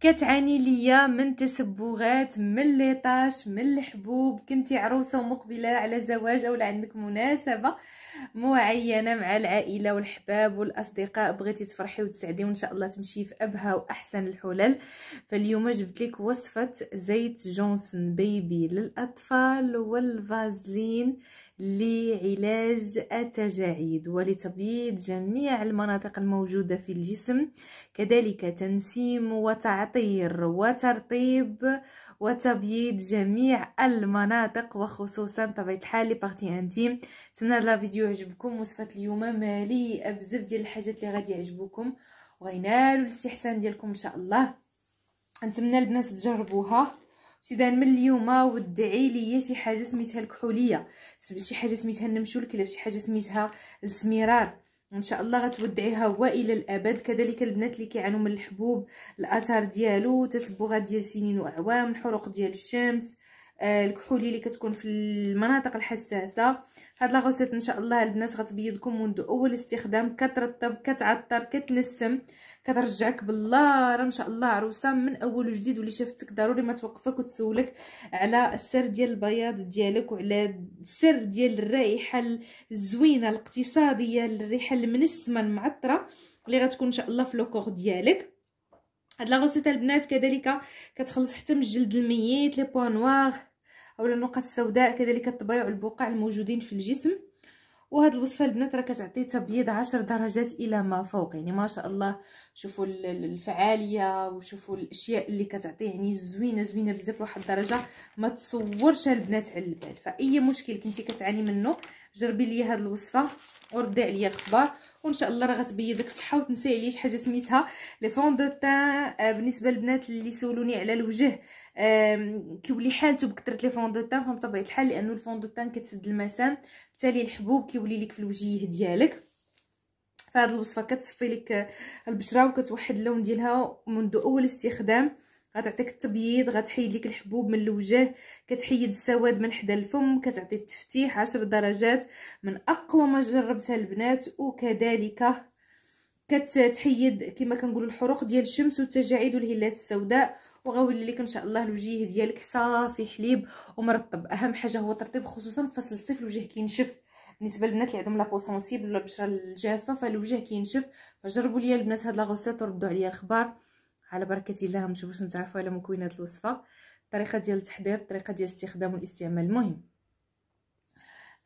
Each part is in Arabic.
كتعاني ليا من تسبغات من ليطاش من الحبوب كنتي عروسه ومقبله على زواج او عندك مناسبه معينه مع العائله والحباب والاصدقاء بغيتي تفرحي وتسعدي وان شاء الله تمشي في ابهى واحسن الحلل فاليوم جبت لك وصفه زيت جونسون بيبي للاطفال والفازلين لعلاج التجاعيد ولتبييض جميع المناطق الموجودة في الجسم كذلك تنسيم وتعطير وترطيب وتبييض جميع المناطق وخصوصا بطبيعه الحال لي بارتي انتيم نتمنى هاد لا فيديو يعجبكم وصفه اليوم مليئه بزاف ديال الحاجات اللي غادي يعجبوكم وغينالوا الاستحسان ديالكم ان شاء الله نتمنى البنات تجربوها ابتداء من اليوم ودعي ليا شي حاجه سميتها الكحوليه شي حاجه سميتها كلا شي حاجه سميتها السميرار وان شاء الله غتودعيها والى الابد كذلك البنات اللي كيعانوا من الحبوب الاثار ديالو تسبغات ديال سنين واعوام الحروق ديال الشمس آه الكحوليه اللي كتكون في المناطق الحساسه هاد لاغوسيط ان شاء الله البنات غتبيضكم منذ اول استخدام كترطب كتعطر كتنسم كترجعك بالله راه ان شاء الله عروسه من اول وجديد واللي شافتك ضروري ما توقفك وتسولك على السر ديال البياض ديالك وعلى السر ديال الرائحه الزوينه الاقتصاديه الريحه المنسمه المعطره اللي غتكون ان شاء الله في لوكور ديالك هاد لاغوسيط البنات كذلك كتخلص حتى من الجلد الميت لي بوان نوار اولا النقط السوداء كذلك الطبايع البقع الموجودين في الجسم وهاد الوصفه البنات راه كتعطي تبييض 10 درجات الى ما فوق يعني ما شاء الله شوفوا الفعاليه وشوفوا الاشياء اللي كتعطي يعني زوينه زوينه بزاف لواحد الدرجه ما تصورش البنات على البال فاي مشكل كنتي كتعاني منه جربي لي هاد الوصفه وردي عليا الخبر وان شاء الله راه غتبين غتبيضك الصحه وتنسي عليا شي حاجه سميتها لي فون دو تان آه، بالنسبه للبنات اللي سولوني على الوجه كيولي حالته بكثره لي فون دو تان فهم طبيعه الحال لانه الفون دو تان كتسد المسام بالتالي الحبوب كيولي لك في الوجيه ديالك فهاد الوصفه كتصفي لك البشره وكتوحد اللون ديالها منذ اول استخدام غتعطيك التبييض غتحيد لك الحبوب من الوجه كتحيد السواد من حدا الفم كتعطي التفتيح عشر درجات من اقوى ما جربتها البنات وكذلك كتحيد كما كنقولوا الحروق ديال الشمس والتجاعيد والهلات السوداء وغاولي لك ان شاء الله الوجه ديالك صافي حليب ومرطب اهم حاجه هو الترطيب خصوصا في فصل الصيف الوجه كينشف بالنسبه للبنات اللي عندهم لابو سونسيبل ولا البشره الجافه فالوجه كينشف فجربوا ليا البنات هاد لا غوسيت وردوا عليا الخبار على بركه الله ما نشوفوش نتعرفوا على مكونات الوصفه الطريقه ديال التحضير الطريقه ديال الاستخدام والاستعمال المهم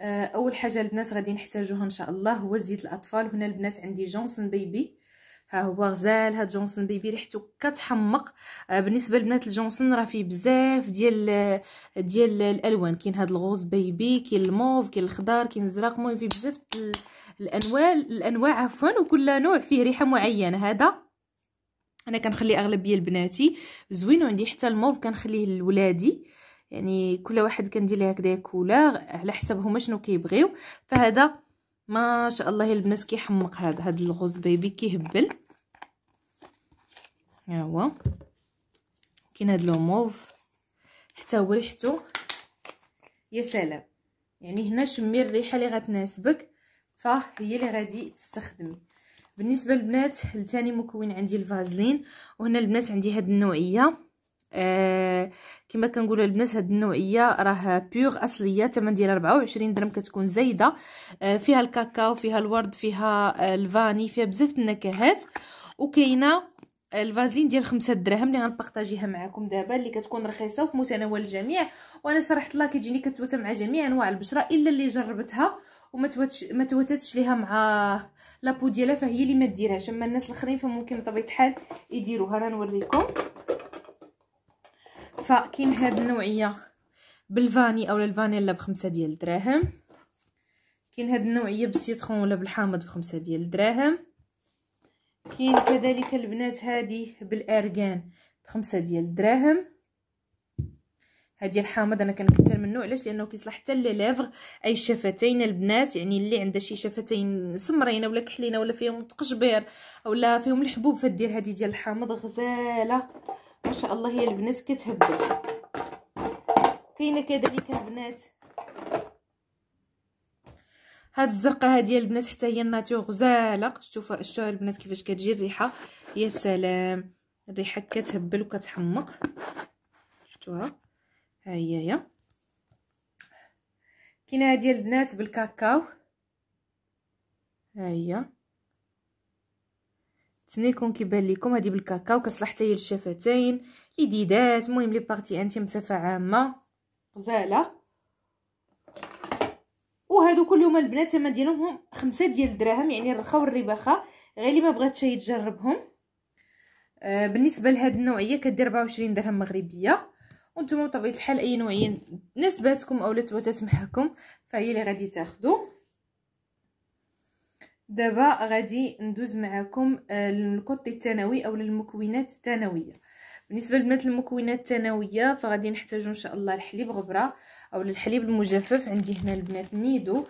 آه، اول حاجه البنات غادي نحتاجوها ان شاء الله هو زيت الاطفال هنا البنات عندي جونسون بيبي ها هو غزال هاد جونسون بيبي ريحته كتحمق آه، بالنسبه لبنات الجونسون راه فيه بزاف ديال ديال الالوان كاين هاد الغوز بيبي كاين الموف كاين الخضار كاين الزرق المهم فيه بزاف الانواع الانواع عفوا وكل نوع فيه ريحه معينه هذا انا كنخلي اغلبيه لبناتي زوين وعندي حتى الموف كنخليه لولادي يعني كل واحد كندير ليه هكذا كولور على حسب هما شنو كيبغيو فهذا ما شاء الله البنات كيحمق هذا هذا الغوز بيبي كيهبل ها هو كاين هذا لو موف حتى هو ريحته يا سلام يعني هنا شمي الريحه اللي غتناسبك فهي اللي غادي تستخدمي بالنسبه للبنات لتاني مكون عندي الفازلين وهنا البنات عندي هاد النوعيه آه كما كنقولوا البنات هاد النوعيه راه بيغ اصليه الثمن ديالها 24 درهم كتكون زايده آه فيها الكاكاو فيها الورد فيها آه الفاني فيها بزاف النكهات وكاينه آه، الفازلين ديال 5 دراهم اللي غنبارطاجيها معكم دابا اللي كتكون رخيصه وفي متناول الجميع وانا صراحه الله كتجيني كتوتا مع جميع انواع البشره الا اللي جربتها وما ما توتتش ليها مع لابو ديالها فهي اللي ما ديرهاش اما الناس الاخرين فممكن بطبيعه الحال يديروها انا نوريكم فكاين هاد النوعيه بالفاني اولا الفانيلا بخمسة ديال الدراهم كاين هاد النوعيه بالسيترون ولا بالحامض بخمسة ديال الدراهم كاين كذلك البنات هادي بالارغان بخمسة ديال الدراهم هادي الحامض انا كنكثر منه علاش لانه كيصلح حتى لليفغ اي شفتين البنات يعني اللي عندها شي شفتين سمرينه ولا كحلينه ولا فيهم التقشبير ولا فيهم الحبوب فدير هادي ديال الحامض غزاله ما شاء الله هي البنات كتهبل كاينه كذلك البنات هاد الزرقه هادي البنات حتى هي الناتور غزاله شوفوا شتوها البنات كيفاش كتجي الريحه يا سلام الريحه كتهبل وكتحمق شفتوها ها هي كاينه ديال البنات بالكاكاو ها هي نتمنى يكون كيبان لكم هذه بالكاكاو كصلح حتى هي للشفتين ليديدات المهم لي بارتي انتيم بصفه عامه غزاله وهادو كل يوم البنات الثمن ديالهم هم خمسة ديال الدراهم يعني الرخا والرباخه غير اللي ما بغاتش هي تجربهم آه بالنسبه لهاد النوعيه كدير 24 درهم مغربيه وانتم بطبيعه الحال اي نوعين ناسباتكم اولا وتسمحكم فهي اللي غادي تاخذوا دابا غادي ندوز معكم آه، للكوطي الثانوي او للمكونات الثانويه بالنسبه لبنات المكونات الثانويه فغادي نحتاجو ان شاء الله الحليب غبره او الحليب المجفف عندي هنا البنات نيدو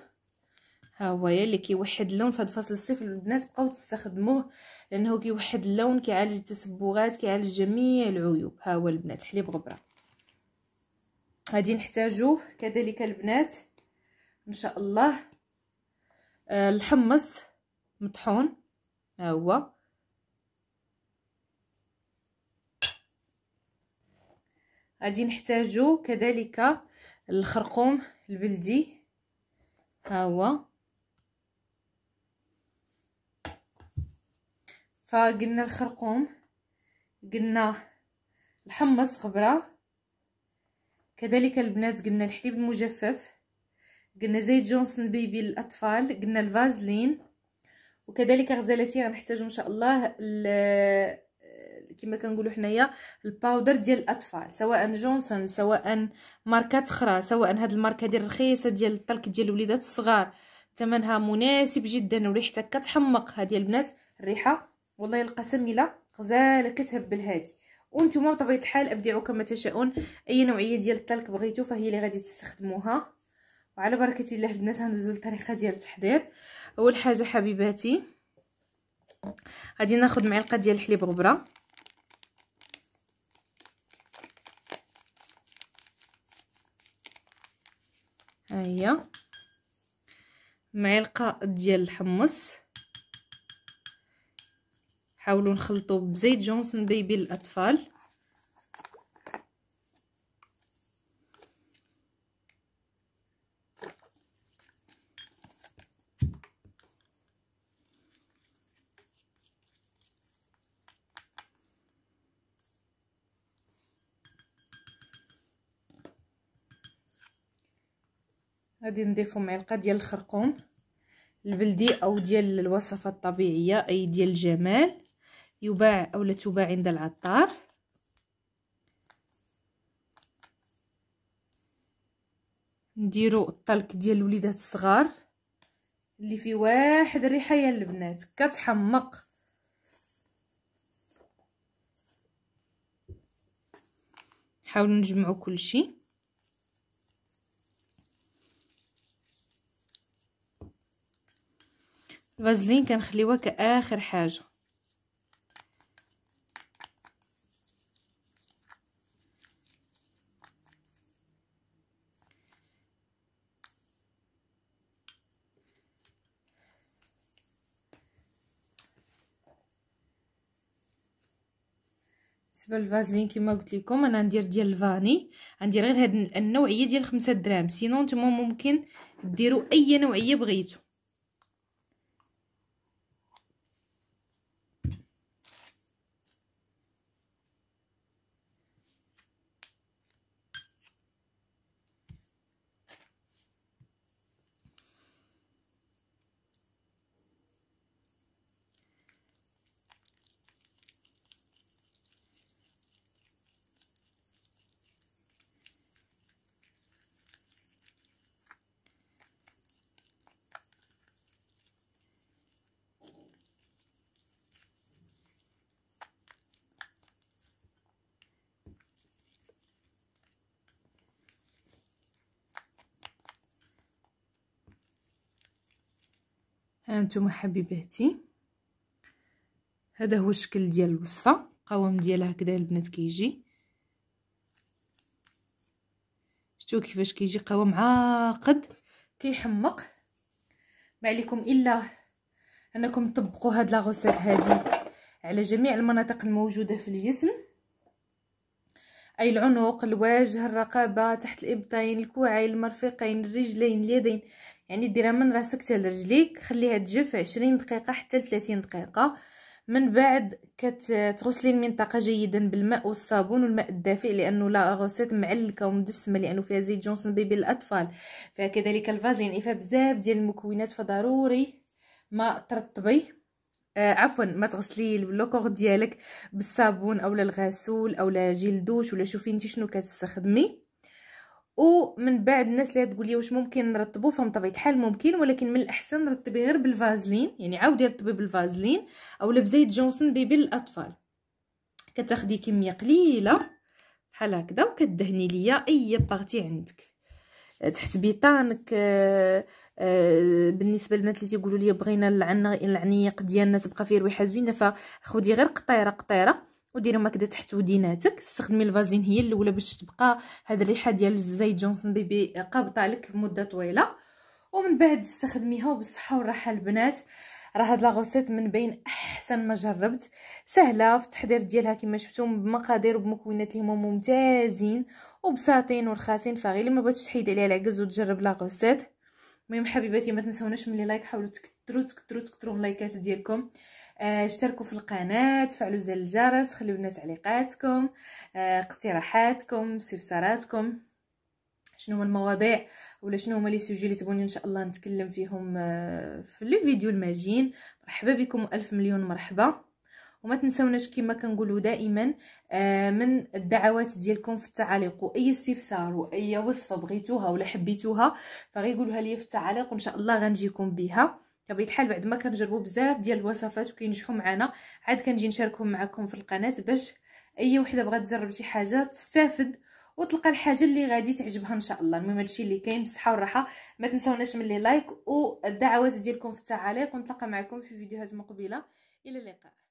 ها هو اللي كيوحد اللون فهاد فصل الصيف البنات بقاو تستخدموه لانه كيوحد اللون كيعالج التسبغات كيعالج جميع العيوب ها هو البنات الحليب غبره غادي نحتاجوه كذلك البنات ان شاء الله آه، الحمص مطحون ها هو غادي نحتاجو كذلك الخرقوم البلدي ها هو فقلنا الخرقوم قلنا الحمص خبره كذلك البنات قلنا الحليب المجفف قلنا زيت جونسون بيبي للاطفال قلنا الفازلين وكذلك غزالتي غنحتاجو ان شاء الله كما كنقولوا حنايا الباودر ديال الاطفال سواء جونسون سواء ماركات اخرى سواء هاد الماركه ديال رخيصه ديال الطلك ديال الوليدات الصغار ثمنها مناسب جدا وريحتها كتحمق هذه البنات الريحه والله القسم الا غزاله كتهبل هذه وانتم بطبيعه الحال ابدعوا كما تشاؤون اي نوعيه ديال الطلق بغيتو فهي اللي غادي تستخدموها وعلى بركه الله البنات غندوزو للطريقه ديال التحضير اول حاجه حبيباتي غادي ناخذ معلقه ديال الحليب غبره ها هي معلقه ديال الحمص حاولوا نخلطوا بزيت جونسون بيبي للاطفال غادي نضيفو معلقه ديال الخرقوم البلدي او ديال الوصفه الطبيعيه اي ديال الجمال يباع أو تباع عند العطار نديرو الطلق ديال الوليدات الصغار اللي فيه واحد الريحه يا البنات كتحمق نحاولوا نجمعوا كلشي الفازلين كنخليوها كاخر حاجه بالنسبه للفازلين كما قلت لكم انا ندير ديال الفاني غندير غير هاد النوعيه ديال 5 دراهم سينو نتوما ممكن ديروا اي نوعيه بغيتو هانتوما حبيباتي هذا هو الشكل ديال الوصفه القوام ديالها هكذا البنات كيجي شفتوا كيفاش كيجي قوام عاقد كيحمق ما عليكم الا انكم تطبقوا هاد لا غوسيت هادي على جميع المناطق الموجوده في الجسم اي العنق الوجه الرقبه تحت الابطين الكوعين المرفقين الرجلين اليدين يعني ديرها من راسك حتى لرجليك خليها تجف عشرين دقيقه حتى 30 دقيقه من بعد كتغسلي المنطقه جيدا بالماء والصابون والماء الدافئ لانه لا غوسيت معلكه ومدسمه لانه فيها زيت جونسون بيبي للاطفال فيها كذلك الفازلين فيها بزاف ديال المكونات فضروري ما ترطبي آه عفوا ما تغسلي لوكوغ ديالك بالصابون اولا الغسول اولا جيل دوش ولا شوفي انت شنو كتستخدمي ومن بعد الناس اللي تقول لي واش ممكن نرطبو فمطبيعه الحال ممكن ولكن من الاحسن رطبي غير بالفازلين يعني عاودي رطبي بالفازلين اولا بزيت جونسون بيبي للاطفال كتاخدي كميه قليله بحال هكذا وكتدهني ليا اي بارتي عندك تحت بيطانك آه، آه، بالنسبه للبنات اللي تيقولوا لي بغينا العنيق ديالنا تبقى فيه ريحه زوينه فخدي غير قطيره قطيره وديري ماكده تحت وديناتك استخدمي الفازلين هي الاولى باش تبقى هاد الريحه ديال الزيت جونسون بيبي قابطه لك مده طويله ومن بعد استخدميها وبالصحه والراحه البنات راه هاد لاغوسيت من بين احسن ما جربت سهله في التحضير ديالها كما شفتوا بمقادير وبمكونات اللي هما ممتازين وبساطين ورخاصين فغير ما بغيتش تحيد عليها العكز وتجرب لاغوسيت المهم حبيباتي ما تنساوناش ملي لايك حاولوا تكثروا تكثروا تكثروا اللايكات ديالكم آه، اشتركوا في القناة فعلوا زر الجرس خليوا لنا تعليقاتكم آه، اقتراحاتكم استفساراتكم شنو هما المواضيع ولا شنو هما لي سوجي اللي تبوني ان شاء الله نتكلم فيهم آه، في لي فيديو الماجين مرحبا بكم الف مليون مرحبا وما تنساوناش كما كنقولوا دائما من الدعوات ديالكم في التعاليق واي استفسار واي وصفه بغيتوها ولا حبيتوها فغيقولوها لي في التعاليق وان شاء الله غنجيكم بها بطبيعه الحال بعد ما كنجربوا بزاف ديال الوصفات وكينجحوا معنا عاد كنجي نشاركهم معكم في القناه باش اي وحده بغات تجرب شي حاجه تستافد وتلقى الحاجه اللي غادي تعجبها ان شاء الله المهم هادشي اللي كاين بالصحه والراحه ما تنساوناش ملي لايك والدعوات ديالكم في التعاليق ونتلاقى معكم في فيديوهات مقبله الى اللقاء